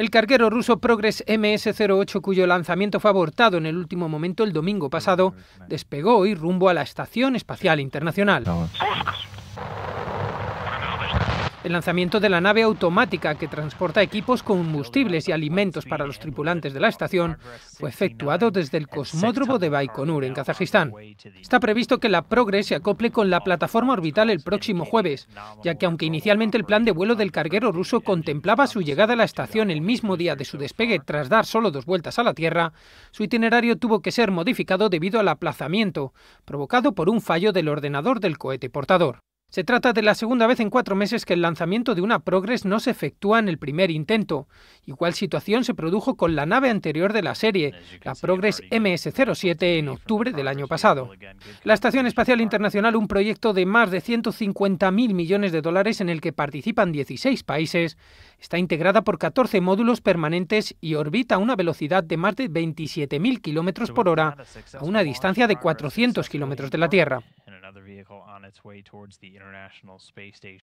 El carguero ruso Progress MS-08, cuyo lanzamiento fue abortado en el último momento el domingo pasado, despegó hoy rumbo a la Estación Espacial Internacional. El lanzamiento de la nave automática que transporta equipos, combustibles y alimentos para los tripulantes de la estación fue efectuado desde el cosmódromo de Baikonur, en Kazajistán. Está previsto que la Progres se acople con la plataforma orbital el próximo jueves, ya que aunque inicialmente el plan de vuelo del carguero ruso contemplaba su llegada a la estación el mismo día de su despegue tras dar solo dos vueltas a la Tierra, su itinerario tuvo que ser modificado debido al aplazamiento, provocado por un fallo del ordenador del cohete portador. Se trata de la segunda vez en cuatro meses que el lanzamiento de una Progress no se efectúa en el primer intento. Igual situación se produjo con la nave anterior de la serie, la Progress MS-07, en octubre del año pasado. La Estación Espacial Internacional, un proyecto de más de 150.000 millones de dólares en el que participan 16 países, está integrada por 14 módulos permanentes y orbita a una velocidad de más de 27.000 kilómetros por hora, a una distancia de 400 kilómetros de la Tierra. vehicle on its way towards the International Space Station.